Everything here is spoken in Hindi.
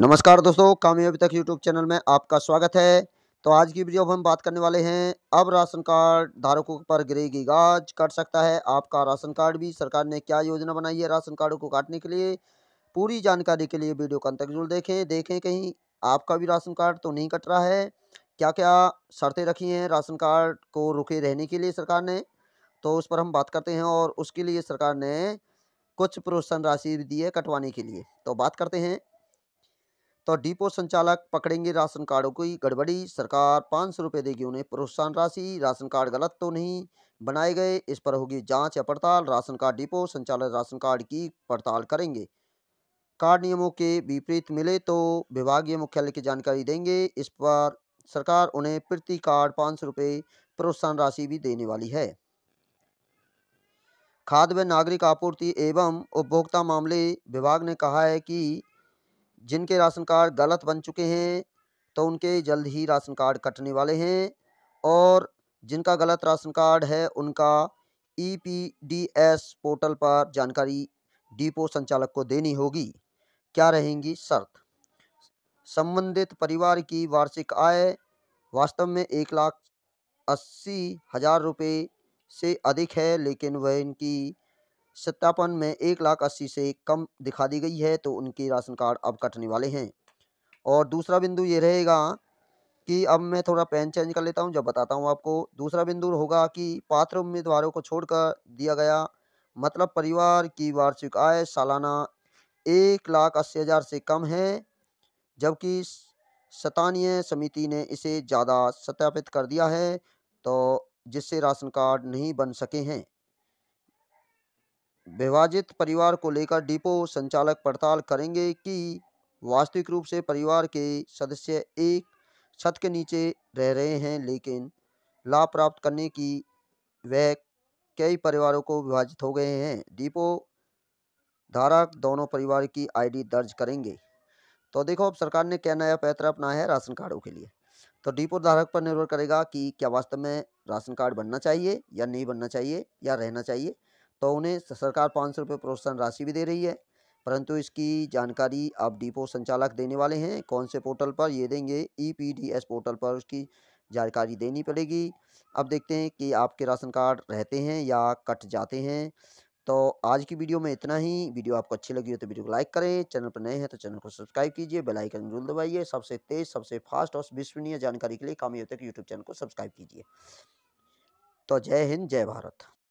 नमस्कार दोस्तों कामयाबी तक यूट्यूब चैनल में आपका स्वागत है तो आज की वीडियो में हम बात करने वाले हैं अब राशन कार्ड धारकों पर गिरेगी गाज कट सकता है आपका राशन कार्ड भी सरकार ने क्या योजना बनाई है राशन कार्डों को काटने के लिए पूरी जानकारी के लिए वीडियो का अंत तक जरूर देखें देखें कहीं आपका भी राशन कार्ड तो नहीं कट रहा है क्या क्या शर्तें रखी हैं राशन कार्ड को रुके रहने के लिए सरकार ने तो उस पर हम बात करते हैं और उसके लिए सरकार ने कुछ प्रोत्साहन राशि दी है कटवाने के लिए तो बात करते हैं तो डिपो संचालक पकड़ेंगे राशन कार्डों की गड़बड़ी सरकार पाँच सौ रुपये देगी उन्हें प्रोत्साहन राशि राशन कार्ड गलत तो नहीं बनाए गए इस पर होगी जांच या पड़ताल राशन कार्ड डिपो संचालक राशन कार्ड की पड़ताल करेंगे कार्ड नियमों के विपरीत मिले तो विभागीय मुख्यालय की जानकारी देंगे इस पर सरकार उन्हें प्रति कार्ड पाँच सौ रुपये प्रोत्साहन राशि भी देने वाली है खाद्य व नागरिक आपूर्ति एवं उपभोक्ता मामले विभाग ने कहा है कि जिनके राशन कार्ड गलत बन चुके हैं तो उनके जल्द ही राशन कार्ड कटने वाले हैं और जिनका गलत राशन कार्ड है उनका E P D S portal पर जानकारी डिपो संचालक को देनी होगी क्या रहेंगी शर्त संबंधित परिवार की वार्षिक आय वास्तव में एक लाख अस्सी हज़ार रुपये से अधिक है लेकिन वह इनकी सत्यापन में एक लाख अस्सी से कम दिखा दी गई है तो उनके राशन कार्ड अब कटने वाले हैं और दूसरा बिंदु ये रहेगा कि अब मैं थोड़ा पेन चेंज कर लेता हूँ जब बताता हूँ आपको दूसरा बिंदु होगा कि पात्र उम्मीदवारों को छोड़कर दिया गया मतलब परिवार की वार्षिक आय सालाना एक लाख अस्सी हज़ार से कम है जबकि स्थानीय समिति ने इसे ज़्यादा सत्यापित कर दिया है तो जिससे राशन कार्ड नहीं बन सके हैं विभाजित परिवार को लेकर डिपो संचालक पड़ताल करेंगे कि वास्तविक रूप से परिवार के सदस्य एक छत के नीचे रह रहे हैं लेकिन लाभ प्राप्त करने की वह कई परिवारों को विभाजित हो गए हैं डिपो धारक दोनों परिवार की आईडी दर्ज करेंगे तो देखो अब सरकार ने क्या नया पैतरा अपनाया है राशन कार्डों के लिए तो डिपो धारक पर निर्भर करेगा कि क्या वास्तव में राशन कार्ड बनना चाहिए या नहीं बनना चाहिए या रहना चाहिए तो उन्हें सरकार पाँच सौ रुपये प्रोत्साहन राशि भी दे रही है परंतु इसकी जानकारी आप डिपो संचालक देने वाले हैं कौन से पोर्टल पर ये देंगे E P D S portal पर उसकी जानकारी देनी पड़ेगी अब देखते हैं कि आपके राशन कार्ड रहते हैं या कट जाते हैं तो आज की वीडियो में इतना ही वीडियो आपको अच्छी लगी हो तो वीडियो को लाइक करें चैनल पर नए हैं तो चैनल को सब्सक्राइब कीजिए बेल आइकन जरूर दबाइए सबसे तेज़ सबसे फास्ट और विश्वनीय जानकारी के लिए कामयाब तक तो यूट्यूब चैनल को सब्सक्राइब कीजिए तो जय हिंद जय भारत